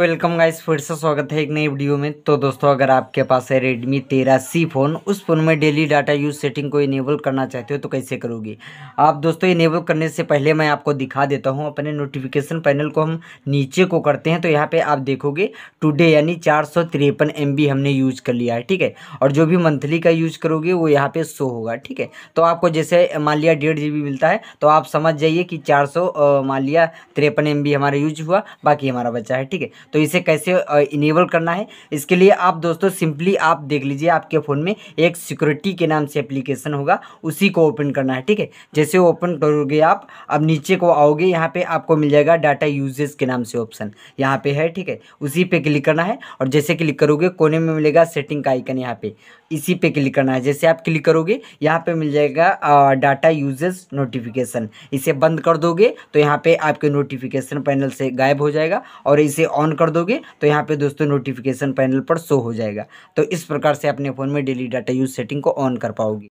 welcome guys फिर से स्वागत है एक नई वीडियो में तो दोस्तों अगर आपके पास है रेडमी तेरह सी फ़ोन उस फ़ोन में डेली डाटा यूज सेटिंग को इनेबल करना चाहते हो तो कैसे करोगे आप दोस्तों इनेबल करने से पहले मैं आपको दिखा देता हूं अपने नोटिफिकेशन पैनल को हम नीचे को करते हैं तो यहाँ पर आप देखोगे टूडे यानी चार सौ हमने यूज कर लिया है ठीक है और जो भी मंथली का यूज करोगे वो यहाँ पर शो होगा ठीक है तो आपको जैसे मान लिया डेढ़ मिलता है तो आप समझ जाइए कि चार सौ मान लिया तिरपन हमारा यूज हुआ बाकी हमारा बचा है ठीक है तो इसे कैसे इनेबल करना है इसके लिए आप दोस्तों सिंपली आप देख लीजिए आपके फ़ोन में एक सिक्योरिटी के नाम से एप्लीकेशन होगा उसी को ओपन करना है ठीक है जैसे ओपन करोगे आप अब नीचे को आओगे यहाँ पर आपको मिल जाएगा डाटा यूजेस के नाम से ऑप्शन यहाँ पर है ठीक है उसी पर क्लिक करना है और जैसे क्लिक करोगे कोने में मिलेगा सेटिंग का आइकन यहाँ पर इसी पे क्लिक करना है जैसे आप क्लिक करोगे यहाँ पे मिल जाएगा आ, डाटा यूजेस नोटिफिकेशन इसे बंद कर दोगे तो यहाँ पे आपके नोटिफिकेशन पैनल से गायब हो जाएगा और इसे ऑन कर दोगे तो यहाँ पे दोस्तों नोटिफिकेशन पैनल पर शो हो जाएगा तो इस प्रकार से अपने फ़ोन में डेली डाटा यूज सेटिंग को ऑन कर पाओगे